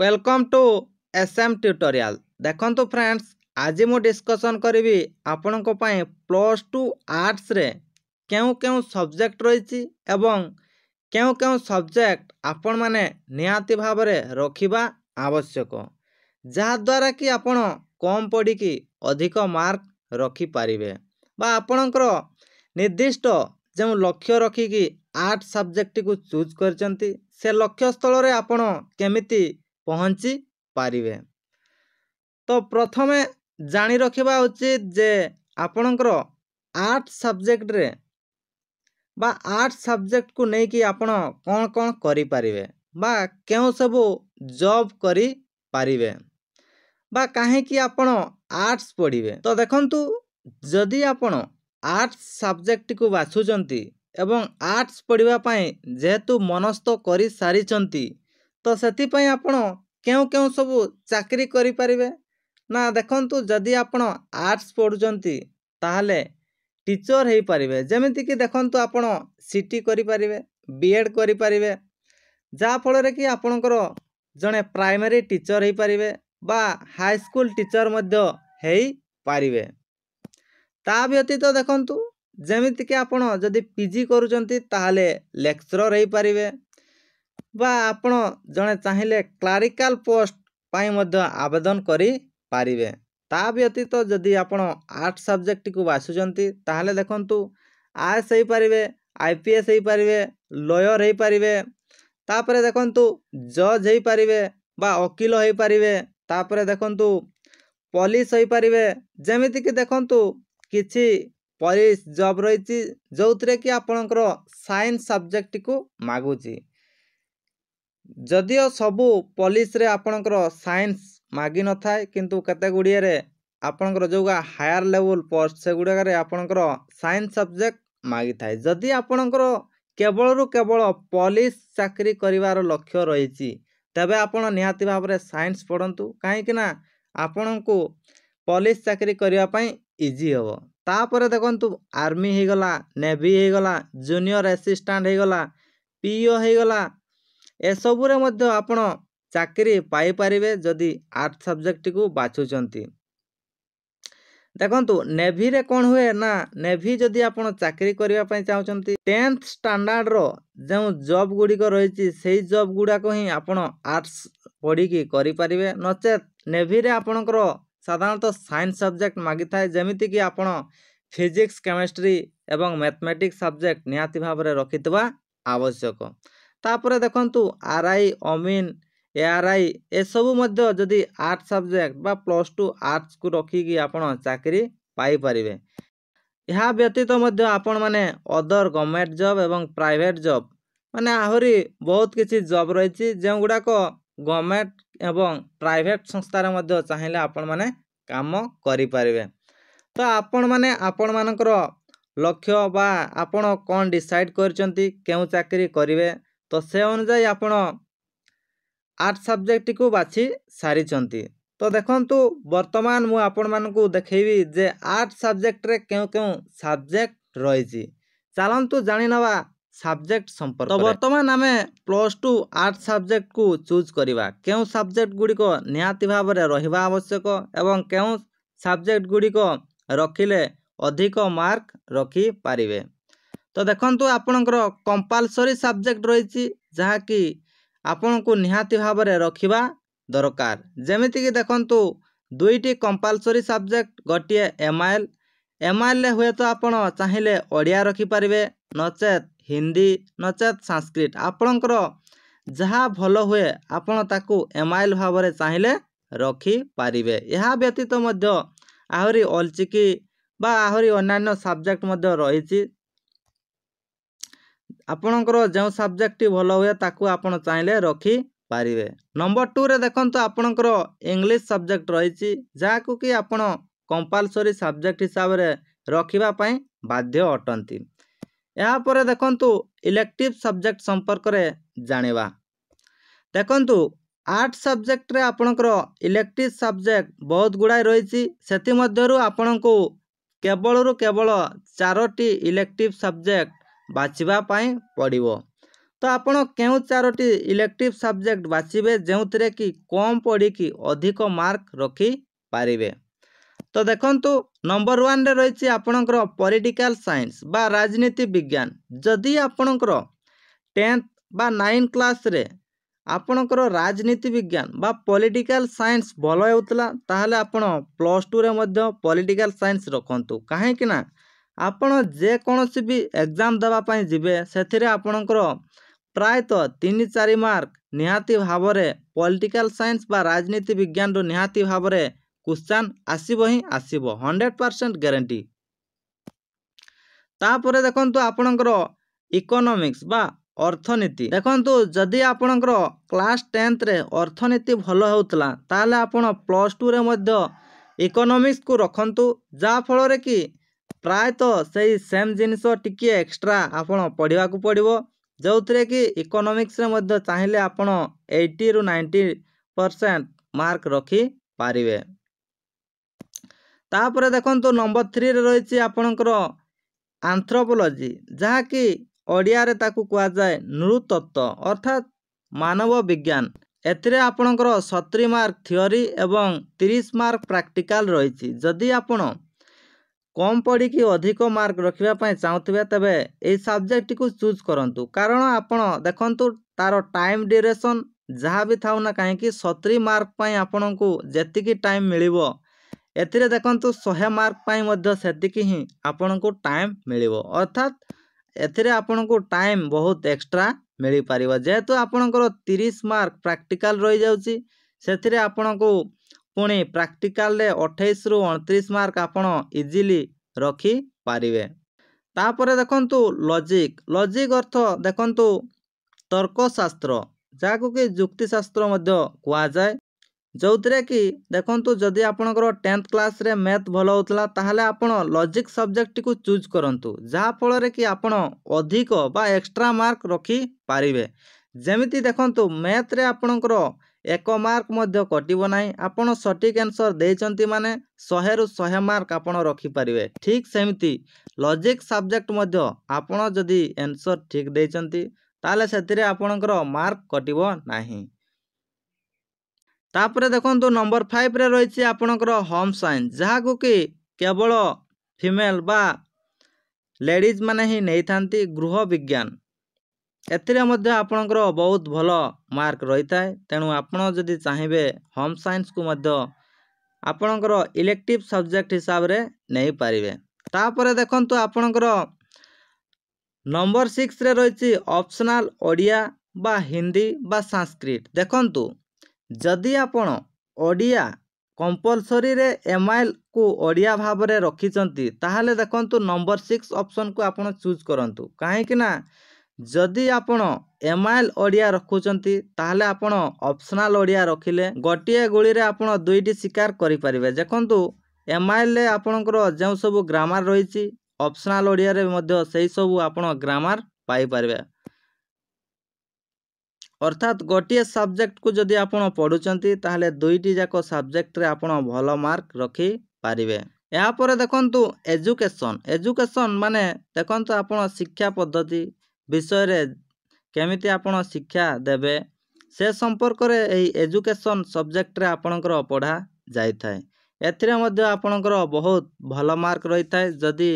welcome to S M tutorial ଦେଖନ୍ତୁ friends ଆଜି ମୁଁ ଡିସ୍କସନ୍ କରିବି ଆପଣଙ୍କ ପାଇଁ ପ୍ଲସ୍ ଟୁ ଆର୍ଟ୍ସରେ କେଉଁ କେଉଁ ସବଜେକ୍ଟ ରହିଛି ଏବଂ କେଉଁ କେଉଁ ସବଜେକ୍ଟ ଆପଣମାନେ ନିହାତି ଭାବରେ ରଖିବା ଆବଶ୍ୟକ ଯାହାଦ୍ୱାରା କି ଆପଣ କମ୍ ପଡ଼ିକି ଅଧିକ ମାର୍କ ରଖିପାରିବେ ବା ଆପଣଙ୍କର ନିର୍ଦ୍ଦିଷ୍ଟ ଯେଉଁ ଲକ୍ଷ୍ୟ ରଖିକି ଆର୍ଟ ସବଜେକ୍ଟଟିକୁ ଚୁଜ୍ କରିଛନ୍ତି ସେ ଲକ୍ଷ୍ୟସ୍ଥଳରେ ଆପଣ କେମିତି ପହଞ୍ଚି ପାରିବେ ତ ପ୍ରଥମେ ଜାଣି ରଖିବା ଉଚିତ ଯେ ଆପଣଙ୍କର ଆର୍ଟ ସବଜେକ୍ଟରେ ବା ଆର୍ଟ ସବଜେକ୍ଟକୁ ନେଇକି ଆପଣ କ'ଣ କ'ଣ କରିପାରିବେ ବା କେଉଁ ସବୁ ଜବ୍ କରିପାରିବେ ବା କାହିଁକି ଆପଣ ଆର୍ଟ୍ସ ପଢ଼ିବେ ତ ଦେଖନ୍ତୁ ଯଦି ଆପଣ ଆର୍ଟ୍ସ ସବଜେକ୍ଟକୁ ବାଛୁଛନ୍ତି ଏବଂ ଆର୍ଟ୍ସ ପଢ଼ିବା ପାଇଁ ଯେହେତୁ ମନସ୍ଥ କରିସାରିଛନ୍ତି ତ ସେଥିପାଇଁ ଆପଣ କେଉଁ କେଉଁ ସବୁ ଚାକିରି କରିପାରିବେ ନା ଦେଖନ୍ତୁ ଯଦି ଆପଣ ଆର୍ଟ୍ସ ପଢ଼ୁଛନ୍ତି ତାହେଲେ ଟିଚର୍ ହୋଇପାରିବେ ଯେମିତିକି ଦେଖନ୍ତୁ ଆପଣ ସି ଟି କରିପାରିବେ ବି ଏଡ଼୍ କରିପାରିବେ ଯାହାଫଳରେ କି ଆପଣଙ୍କର ଜଣେ ପ୍ରାଇମେରୀ ଟିଚର୍ ହୋଇପାରିବେ ବା ହାଇସ୍କୁଲ ଟିଚର୍ ମଧ୍ୟ ହୋଇପାରିବେ ତା ବ୍ୟତୀତ ଦେଖନ୍ତୁ ଯେମିତିକି ଆପଣ ଯଦି ପି କରୁଛନ୍ତି ତାହେଲେ ଲେକ୍ଚରର୍ ହୋଇପାରିବେ ବା ଆପଣ ଜଣେ ଚାହିଁଲେ କ୍ଲାରିକାଲ ପୋଷ୍ଟ ପାଇଁ ମଧ୍ୟ ଆବେଦନ କରିପାରିବେ ତା ବ୍ୟତୀତ ଯଦି ଆପଣ ଆର୍ଟ ସବଜେକ୍ଟକୁ ବାଛୁଛନ୍ତି ତାହେଲେ ଦେଖନ୍ତୁ ଆଏସ୍ ହେଇପାରିବେ ଆଇ ପି ଏସ୍ ହେଇପାରିବେ ଲୟର ହେଇପାରିବେ ତାପରେ ଦେଖନ୍ତୁ ଜଜ୍ ହେଇପାରିବେ ବା ଓକିଲ ହେଇପାରିବେ ତାପରେ ଦେଖନ୍ତୁ ପୋଲିସ ହେଇପାରିବେ ଯେମିତିକି ଦେଖନ୍ତୁ କିଛି ପୋଲିସ ଜବ୍ ରହିଛି ଯେଉଁଥିରେ କି ଆପଣଙ୍କର ସାଇନ୍ସ ସବଜେକ୍ଟକୁ ମାଗୁଛି ଯଦିଓ ସବୁ ପଲିସିରେ ଆପଣଙ୍କର ସାଇନ୍ସ ମାଗିନଥାଏ କିନ୍ତୁ କେତେ ଗୁଡ଼ିଏରେ ଆପଣଙ୍କର ଯେଉଁ ହାୟର ଲେବୁଲ ପୋଷ୍ଟ ସେଗୁଡ଼ିକରେ ଆପଣଙ୍କର ସାଇନ୍ସ ସବଜେକ୍ଟ ମାଗିଥାଏ ଯଦି ଆପଣଙ୍କର କେବଳରୁ କେବଳ ପଲିସ ଚାକିରି କରିବାର ଲକ୍ଷ୍ୟ ରହିଛି ତେବେ ଆପଣ ନିହାତି ଭାବରେ ସାଇନ୍ସ ପଢ଼ନ୍ତୁ କାହିଁକିନା ଆପଣଙ୍କୁ ପଲିସ ଚାକିରି କରିବା ପାଇଁ ଇଜି ହେବ ତାପରେ ଦେଖନ୍ତୁ ଆର୍ମି ହେଇଗଲା ନେଭି ହେଇଗଲା ଜୁନିୟର ଆସିଷ୍ଟାଣ୍ଟ ହେଇଗଲା ପିଇଓ ହେଇଗଲା ଏସବୁରେ ମଧ୍ୟ ଆପଣ ଚାକିରି ପାଇପାରିବେ ଯଦି ଆର୍ଟ ସବଜେକ୍ଟକୁ ବାଛୁଛନ୍ତି ଦେଖନ୍ତୁ ନେଭିରେ କ'ଣ ହୁଏ ନା ନେଭି ଯଦି ଆପଣ ଚାକିରି କରିବା ପାଇଁ ଚାହୁଁଛନ୍ତି ଟେନ୍ଥ ଷ୍ଟାଣ୍ଡାର୍ଡ଼ର ଯେଉଁ ଜବ୍ ଗୁଡ଼ିକ ରହିଛି ସେଇ ଜବ୍ ଗୁଡ଼ାକ ହିଁ ଆପଣ ଆର୍ଟସ୍ ପଢ଼ିକି କରିପାରିବେ ନଚେତ୍ ନେଭିରେ ଆପଣଙ୍କର ସାଧାରଣତଃ ସାଇନ୍ସ ସବଜେକ୍ଟ ମାଗିଥାଏ ଯେମିତିକି ଆପଣ ଫିଜିକ୍ସ କେମେଷ୍ଟ୍ରି ଏବଂ ମ୍ୟାଥମେଟିକ୍ସ ସବଜେକ୍ଟ ନିହାତି ଭାବରେ ରଖିଥିବା ଆବଶ୍ୟକ ତାପରେ ଦେଖନ୍ତୁ R I Amin A R I ଏସବୁ ମଧ୍ୟ ଯଦି ଆର୍ଟ ସବଜେକ୍ଟ ବା ପ୍ଲସ୍ ଟୁ ଆର୍ଟସ୍କୁ ରଖିକି ଆପଣ ଚାକିରି ପାଇପାରିବେ ଏହା ବ୍ୟତୀତ ମଧ୍ୟ ଆପଣମାନେ ଅଦର ଗଭର୍ଣ୍ଣମେଣ୍ଟ ଜବ୍ ଏବଂ ପ୍ରାଇଭେଟ୍ ଜବ୍ ମାନେ ଆହୁରି ବହୁତ କିଛି ଜବ୍ ରହିଛି ଯେଉଁଗୁଡ଼ାକ ଗଭର୍ଣ୍ଣମେଣ୍ଟ ଏବଂ ପ୍ରାଇଭେଟ୍ ସଂସ୍ଥାରେ ମଧ୍ୟ ଚାହିଁଲେ ଆପଣମାନେ କାମ କରିପାରିବେ ତ ଆପଣମାନେ ଆପଣମାନଙ୍କର ଲକ୍ଷ୍ୟ ବା ଆପଣ କ'ଣ ଡିସାଇଡ଼୍ କରିଛନ୍ତି କେଉଁ ଚାକିରି କରିବେ ତ ସେ ଅନୁଯାୟୀ ଆପଣ ଆର୍ଟ ସବଜେକ୍ଟକୁ ବାଛି ସାରିଛନ୍ତି ତ ଦେଖନ୍ତୁ ବର୍ତ୍ତମାନ ମୁଁ ଆପଣମାନଙ୍କୁ ଦେଖେଇବି ଯେ ଆର୍ଟ ସବଜେକ୍ଟରେ କେଉଁ କେଉଁ ସବଜେକ୍ଟ ରହିଛି ଚାଲନ୍ତୁ ଜାଣିନେବା ସବଜେକ୍ଟ ସମ୍ପର୍କ ବର୍ତ୍ତମାନ ଆମେ ପ୍ଲସ୍ ଟୁ ଆର୍ଟ ସବଜେକ୍ଟକୁ ଚୁଜ୍ କରିବା କେଉଁ ସବଜେକ୍ଟ ଗୁଡ଼ିକ ନିହାତି ଭାବରେ ରହିବା ଆବଶ୍ୟକ ଏବଂ କେଉଁ ସବଜେକ୍ଟ ଗୁଡ଼ିକ ରଖିଲେ ଅଧିକ ମାର୍କ ରଖିପାରିବେ ତ ଦେଖନ୍ତୁ ଆପଣଙ୍କର କମ୍ପାଲସରି ସବଜେକ୍ଟ ରହିଛି ଯାହାକି ଆପଣଙ୍କୁ ନିହାତି ଭାବରେ ରଖିବା ଦରକାର ଯେମିତିକି ଦେଖନ୍ତୁ ଦୁଇଟି କମ୍ପାଲସରି ସବଜେକ୍ଟ ଗୋଟିଏ M I L M I ଏଲ୍ରେ ହୁଏତ ଆପଣ ଚାହିଁଲେ ଓଡ଼ିଆ ରଖିପାରିବେ ନଚେତ୍ ହିନ୍ଦୀ ନଚେତ୍ ସାଂସ୍କ୍ରିଟ ଆପଣଙ୍କର ଯାହା ଭଲ ହୁଏ ଆପଣ ତାକୁ ଏମ୍ ଆଇ ଏଲ୍ ଭାବରେ ଚାହିଁଲେ ରଖିପାରିବେ ଏହା ବ୍ୟତୀତ ମଧ୍ୟ ଆହୁରି ଅଲଚିକି ବା ଆହୁରି ଅନ୍ୟାନ୍ୟ ସବଜେକ୍ଟ ମଧ୍ୟ ରହିଛି ଆପଣଙ୍କର ଯେଉଁ ସବଜେକ୍ଟଟି ଭଲ ହୁଏ ତାକୁ ଆପଣ ଚାହିଁଲେ ରଖିପାରିବେ ନମ୍ବର ଟୁରେ ଦେଖନ୍ତୁ ଆପଣଙ୍କର ଇଂଲିଶ ସବଜେକ୍ଟ ରହିଛି ଯାହାକୁ କି ଆପଣ କମ୍ପଲସରି ସବଜେକ୍ଟ ହିସାବରେ ରଖିବା ପାଇଁ ବାଧ୍ୟ ଅଟନ୍ତି ଏହାପରେ ଦେଖନ୍ତୁ ଇଲେକ୍ଟିଭ ସବଜେକ୍ଟ ସମ୍ପର୍କରେ ଜାଣିବା ଦେଖନ୍ତୁ ଆର୍ଟ ସବଜେକ୍ଟରେ ଆପଣଙ୍କର ଇଲେକ୍ଟ୍ରିକ୍ ସବଜେକ୍ଟ ବହୁତ ଗୁଡ଼ାଏ ରହିଛି ସେଥିମଧ୍ୟରୁ ଆପଣଙ୍କୁ କେବଳରୁ କେବଳ ଚାରୋଟି ଇଲେକ୍ଟ୍ରିକ୍ ସବଜେକ୍ଟ ବାଛିବା ପାଇଁ ପଡ଼ିବ ତ ଆପଣ କେଉଁ ଚାରୋଟି ଇଲେକ୍ଟିଭ୍ ସବଜେକ୍ଟ ବାଛିବେ ଯେଉଁଥିରେ କି କମ୍ ପଢ଼ିକି ଅଧିକ ମାର୍କ ରଖିପାରିବେ ତ ଦେଖନ୍ତୁ ନମ୍ବର ୱାନ୍ରେ ରହିଛି ଆପଣଙ୍କର ପଲିଟିକାଲ୍ ସାଇନ୍ସ ବା ରାଜନୀତି ବିଜ୍ଞାନ ଯଦି ଆପଣଙ୍କର ଟେନ୍ଥ ବା ନାଇନ୍ କ୍ଲାସ୍ରେ ଆପଣଙ୍କର ରାଜନୀତି ବିଜ୍ଞାନ ବା ପଲିଟିକାଲ୍ ସାଇନ୍ସ ଭଲ ହେଉଥିଲା ତାହେଲେ ଆପଣ ପ୍ଲସ୍ ଟୁରେ ମଧ୍ୟ ପଲିଟିକାଲ୍ ସାଇନ୍ସ ରଖନ୍ତୁ କାହିଁକି ନା ଆପଣ ଯେକୌଣସି ବି ଏକ୍ଜାମ୍ ଦେବା ପାଇଁ ଯିବେ ସେଥିରେ ଆପଣଙ୍କର ପ୍ରାୟତଃ ତିନି ଚାରି ମାର୍କ ନିହାତି ଭାବରେ ପଲିଟିକାଲ୍ ସାଇନ୍ସ ବା ରାଜନୀତି ବିଜ୍ଞାନରୁ ନିହାତି ଭାବରେ କୋଶ୍ଚାନ୍ ଆସିବ ହିଁ ଆସିବ ହଣ୍ଡ୍ରେଡ଼୍ ପରସେଣ୍ଟ ଗ୍ୟାରେଣ୍ଟି ତାପରେ ଦେଖନ୍ତୁ ଆପଣଙ୍କର ଇକୋନୋମିକ୍ସ ବା ଅର୍ଥନୀତି ଦେଖନ୍ତୁ ଯଦି ଆପଣଙ୍କର କ୍ଲାସ୍ ଟେନ୍ଥରେ ଅର୍ଥନୀତି ଭଲ ହେଉଥିଲା ତାହେଲେ ଆପଣ ପ୍ଲସ୍ ଟୁରେ ମଧ୍ୟ ଇକୋନୋମିକ୍ସକୁ ରଖନ୍ତୁ ଯାହାଫଳରେ କି ପ୍ରାୟତଃ ସେଇ ସେମ୍ ଜିନିଷ ଟିକିଏ ଏକ୍ସଟ୍ରା ଆପଣ ପଢ଼ିବାକୁ ପଡ଼ିବ ଯେଉଁଥିରେ କି ଇକୋନୋମିକ୍ସରେ ମଧ୍ୟ ଚାହିଁଲେ ଆପଣ ଏଇଟିରୁ ନାଇଣ୍ଟି ପରସେଣ୍ଟ ମାର୍କ ରଖିପାରିବେ ତାପରେ ଦେଖନ୍ତୁ ନମ୍ବର ଥ୍ରୀରେ ରହିଛି ଆପଣଙ୍କର ଆନ୍ଥ୍ରୋପୋଲୋଜି ଯାହାକି ଓଡ଼ିଆରେ ତାକୁ କୁହାଯାଏ ନୃତତ୍ତ୍ୱ ଅର୍ଥାତ୍ ମାନବ ବିଜ୍ଞାନ ଏଥିରେ ଆପଣଙ୍କର ସତୁରି ମାର୍କ ଥିଓରି ଏବଂ ତିରିଶ ମାର୍କ ପ୍ରାକ୍ଟିକାଲ ରହିଛି ଯଦି ଆପଣ କମ୍ ପଢ଼ିକି ଅଧିକ ମାର୍କ ରଖିବା ପାଇଁ ଚାହୁଁଥିବେ ତେବେ ଏହି ସବଜେକ୍ଟଟିକୁ ଚୁଜ୍ କରନ୍ତୁ କାରଣ ଆପଣ ଦେଖନ୍ତୁ ତା'ର ଟାଇମ୍ ଡ୍ୟୁରେସନ୍ ଯାହା ବି ଥାଉ ନା କାହିଁକି ସତୁରି ମାର୍କ ପାଇଁ ଆପଣଙ୍କୁ ଯେତିକି ଟାଇମ୍ ମିଳିବ ଏଥିରେ ଦେଖନ୍ତୁ ଶହେ ମାର୍କ ପାଇଁ ମଧ୍ୟ ସେତିକି ହିଁ ଆପଣଙ୍କୁ ଟାଇମ୍ ମିଳିବ ଅର୍ଥାତ୍ ଏଥିରେ ଆପଣଙ୍କୁ ଟାଇମ୍ ବହୁତ ଏକ୍ସଟ୍ରା ମିଳିପାରିବ ଯେହେତୁ ଆପଣଙ୍କର ତିରିଶ ମାର୍କ ପ୍ରାକ୍ଟିକାଲ୍ ରହିଯାଉଛି ସେଥିରେ ଆପଣଙ୍କୁ ପୁଣି ପ୍ରାକ୍ଟିକାଲରେ ଅଠେଇଶରୁ ଅଣତିରିଶ ମାର୍କ ଆପଣ ଇଜିଲି ରଖିପାରିବେ ତାପରେ ଦେଖନ୍ତୁ ଲଜିକ୍ ଲଜିକ୍ ଅର୍ଥ ଦେଖନ୍ତୁ ତର୍କଶାସ୍ତ୍ର ଯାହାକୁ କି ଯୁକ୍ତିଶାସ୍ତ୍ର ମଧ୍ୟ କୁହାଯାଏ ଯେଉଁଥିରେ କି ଦେଖନ୍ତୁ ଯଦି ଆପଣଙ୍କର ଟେନ୍ଥ କ୍ଲାସ୍ରେ ମ୍ୟାଥ୍ ଭଲ ହେଉଥିଲା ତାହେଲେ ଆପଣ ଲଜିକ୍ ସବଜେକ୍ଟଟିକୁ ଚୁଜ୍ କରନ୍ତୁ ଯାହାଫଳରେ କି ଆପଣ ଅଧିକ ବା ଏକ୍ସଟ୍ରା ମାର୍କ ରଖିପାରିବେ ଯେମିତି ଦେଖନ୍ତୁ ମ୍ୟାଥ୍ରେ ଆପଣଙ୍କର ଏକ ମାର୍କ ମଧ୍ୟ କଟିବ ନାହିଁ ଆପଣ ସଠିକ୍ ଆନ୍ସର୍ ଦେଇଛନ୍ତି ମାନେ ଶହେରୁ ଶହେ ମାର୍କ ଆପଣ ରଖିପାରିବେ ଠିକ୍ ସେମିତି ଲଜିକ୍ ସବଜେକ୍ଟ ମଧ୍ୟ ଆପଣ ଯଦି ଆନ୍ସର୍ ଠିକ୍ ଦେଇଛନ୍ତି ତାହେଲେ ସେଥିରେ ଆପଣଙ୍କର ମାର୍କ କଟିବ ନାହିଁ ତାପରେ ଦେଖନ୍ତୁ ନମ୍ବର ଫାଇଭରେ ରହିଛି ଆପଣଙ୍କର ହୋମ୍ ସାଇନ୍ସ ଯାହାକୁ କି କେବଳ ଫିମେଲ୍ ବା ଲେଡ଼ିଜ୍ ମାନେ ହିଁ ନେଇଥାନ୍ତି ଗୃହ ବିଜ୍ଞାନ ଏଥିରେ ମଧ୍ୟ ଆପଣଙ୍କର ବହୁତ ଭଲ ମାର୍କ ରହିଥାଏ ତେଣୁ ଆପଣ ଯଦି ଚାହିଁବେ ହୋମ୍ ସାଇନ୍ସକୁ ମଧ୍ୟ ଆପଣଙ୍କର ଇଲେକ୍ଟିଭ ସବଜେକ୍ଟ ହିସାବରେ ନେଇପାରିବେ ତାପରେ ଦେଖନ୍ତୁ ଆପଣଙ୍କର ନମ୍ବର ସିକ୍ସରେ ରହିଛି ଅପ୍ସନାଲ ଓଡ଼ିଆ ବା ହିନ୍ଦୀ ବା ସାଂସ୍କ୍ରିଟ ଦେଖନ୍ତୁ ଯଦି ଆପଣ ଓଡ଼ିଆ କମ୍ପଲସରିରେ ଏମ୍ଆଇଲକୁ ଓଡ଼ିଆ ଭାବରେ ରଖିଛନ୍ତି ତାହେଲେ ଦେଖନ୍ତୁ ନମ୍ବର ସିକ୍ସ ଅପ୍ସନକୁ ଆପଣ ଚୁଜ୍ କରନ୍ତୁ କାହିଁକିନା ଯଦି ଆପଣ ଏମାଇଲ ଓଡ଼ିଆ ରଖୁଛନ୍ତି ତାହେଲେ ଆପଣ ଅପସନାଲ୍ ଓଡ଼ିଆ ରଖିଲେ ଗୋଟିଏ ଗୁଳିରେ ଆପଣ ଦୁଇଟି ଶିକାର କରିପାରିବେ ଦେଖନ୍ତୁ ଏମାଇଲରେ ଆପଣଙ୍କର ଯେଉଁ ସବୁ ଗ୍ରାମାର ରହିଛି ଅପସନାଲ୍ ଓଡ଼ିଆରେ ମଧ୍ୟ ସେହି ସବୁ ଆପଣ ଗ୍ରାମାର ପାଇପାରିବେ ଅର୍ଥାତ୍ ଗୋଟିଏ ସବଜେକ୍ଟକୁ ଯଦି ଆପଣ ପଢ଼ୁଛନ୍ତି ତାହେଲେ ଦୁଇଟି ଯାକ ସବଜେକ୍ଟରେ ଆପଣ ଭଲ ମାର୍କ ରଖିପାରିବେ ଏହାପରେ ଦେଖନ୍ତୁ ଏଜୁକେସନ୍ ଏଜୁକେସନ୍ ମାନେ ଦେଖନ୍ତୁ ଆପଣ ଶିକ୍ଷା ପଦ୍ଧତି ବିଷୟରେ କେମିତି ଆପଣ ଶିକ୍ଷା ଦେବେ ସେ ସମ୍ପର୍କରେ ଏହି ଏଜୁକେସନ୍ ସବଜେକ୍ଟରେ ଆପଣଙ୍କର ପଢ଼ା ଯାଇଥାଏ ଏଥିରେ ମଧ୍ୟ ଆପଣଙ୍କର ବହୁତ ଭଲ ମାର୍କ ରହିଥାଏ ଯଦି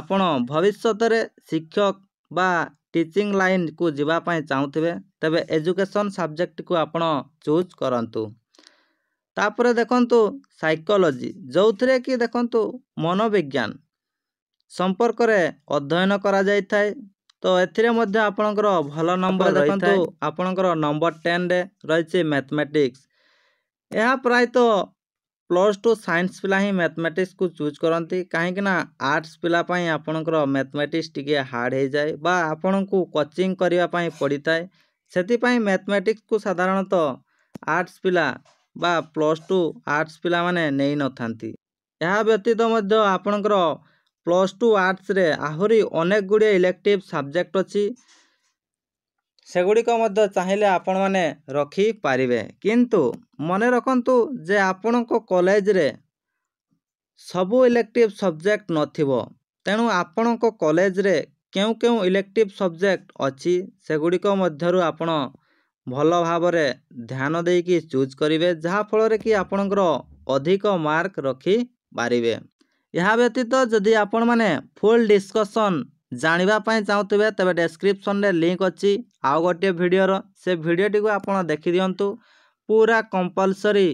ଆପଣ ଭବିଷ୍ୟତରେ ଶିକ୍ଷକ ବା ଟିଚିଂ ଲାଇନ୍କୁ ଯିବା ପାଇଁ ଚାହୁଁଥିବେ ତେବେ ଏଜୁକେସନ୍ ସବଜେକ୍ଟକୁ ଆପଣ ଚୁଜ୍ କରନ୍ତୁ ତାପରେ ଦେଖନ୍ତୁ ସାଇକୋଲୋଜି ଯେଉଁଥିରେ କି ଦେଖନ୍ତୁ ମନୋବିଜ୍ଞାନ ସମ୍ପର୍କରେ ଅଧ୍ୟୟନ କରାଯାଇଥାଏ ତ ଏଥିରେ ମଧ୍ୟ ଆପଣଙ୍କର ଭଲ ନମ୍ବର ଦେଖନ୍ତୁ ଆପଣଙ୍କର ନମ୍ବର ଟେନ୍ରେ ରହିଛି ମ୍ୟାଥମେଟିକ୍ସ ଏହା ପ୍ରାୟତଃ ପ୍ଲସ୍ ଟୁ ସାଇନ୍ସ ପିଲା ହିଁ ମ୍ୟାଥମେଟିକ୍ସକୁ ଚୁଜ୍ କରନ୍ତି କାହିଁକିନା ଆର୍ଟ୍ସ ପିଲା ପାଇଁ ଆପଣଙ୍କର ମ୍ୟାଥମେଟିକ୍ସ ଟିକିଏ ହାର୍ଡ଼ ହୋଇଯାଏ ବା ଆପଣଙ୍କୁ କୋଚିଂ କରିବା ପାଇଁ ପଡ଼ିଥାଏ ସେଥିପାଇଁ ମ୍ୟାଥମେଟିକ୍ସକୁ ସାଧାରଣତଃ ଆର୍ଟ୍ସ ପିଲା ବା ପ୍ଲସ୍ ଟୁ ଆର୍ଟ୍ସ ପିଲାମାନେ ନେଇନଥାନ୍ତି ଏହା ବ୍ୟତୀତ ମଧ୍ୟ ଆପଣଙ୍କର ପ୍ଲସ୍ ଟୁ ଆର୍ଟ୍ସରେ ଆହୁରି ଅନେକ ଗୁଡ଼ିଏ ଇଲେକ୍ଟିଭ୍ ସବଜେକ୍ଟ ଅଛି ସେଗୁଡ଼ିକ ମଧ୍ୟ ଚାହିଁଲେ ଆପଣମାନେ ରଖିପାରିବେ କିନ୍ତୁ ମନେ ରଖନ୍ତୁ ଯେ ଆପଣଙ୍କ କଲେଜରେ ସବୁ ଇଲେକ୍ଟିଭ୍ ସବଜେକ୍ଟ ନଥିବ ତେଣୁ ଆପଣଙ୍କ କଲେଜରେ କେଉଁ କେଉଁ ଇଲେକ୍ଟିଭ୍ ସବଜେକ୍ଟ ଅଛି ସେଗୁଡ଼ିକ ମଧ୍ୟରୁ ଆପଣ ଭଲ ଭାବରେ ଧ୍ୟାନ ଦେଇକି ଚୁଜ୍ କରିବେ ଯାହାଫଳରେ କି ଆପଣଙ୍କର ଅଧିକ ମାର୍କ ରଖିପାରିବେ ଏହା ବ୍ୟତୀତ ଯଦି ଆପଣମାନେ ଫୁଲ୍ ଡିସ୍କସନ୍ ଜାଣିବା ପାଇଁ ଚାହୁଁଥିବେ ତେବେ ଡେସ୍କ୍ରିପ୍ସନ୍ରେ ଲିଙ୍କ୍ ଅଛି ଆଉ ଗୋଟିଏ ଭିଡ଼ିଓର ସେ ଭିଡ଼ିଓଟିକୁ ଆପଣ ଦେଖିଦିଅନ୍ତୁ ପୁରା କମ୍ପଲସରି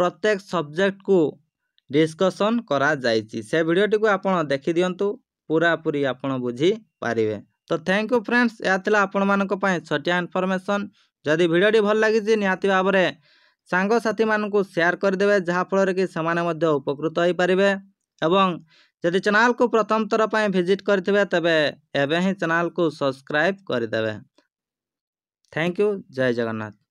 ପ୍ରତ୍ୟେକ ସବଜେକ୍ଟକୁ ଡିସ୍କସନ୍ କରାଯାଇଛି ସେ ଭିଡ଼ିଓଟିକୁ ଆପଣ ଦେଖିଦିଅନ୍ତୁ ପୁରାପୁରି ଆପଣ ବୁଝିପାରିବେ ତ ଥ୍ୟାଙ୍କ ୟୁ ଫ୍ରେଣ୍ଡସ୍ ଏହା ଥିଲା ଆପଣମାନଙ୍କ ପାଇଁ ଛୋଟିଆ ଇନଫର୍ମେସନ୍ ଯଦି ଭିଡ଼ିଓଟି ଭଲ ଲାଗିଛି ନିହାତି ଭାବରେ ସାଙ୍ଗସାଥିମାନଙ୍କୁ ସେୟାର କରିଦେବେ ଯାହାଫଳରେ କି ସେମାନେ ମଧ୍ୟ ଉପକୃତ ହୋଇପାରିବେ এবং যদি চ্যানেল কো প্রথম তরপায় ভিজিট করতিবে তবে এবেহি চ্যানেল কো সাবস্ক্রাইব করি দেবে থ্যাঙ্ক ইউ জয় জগন্নাথ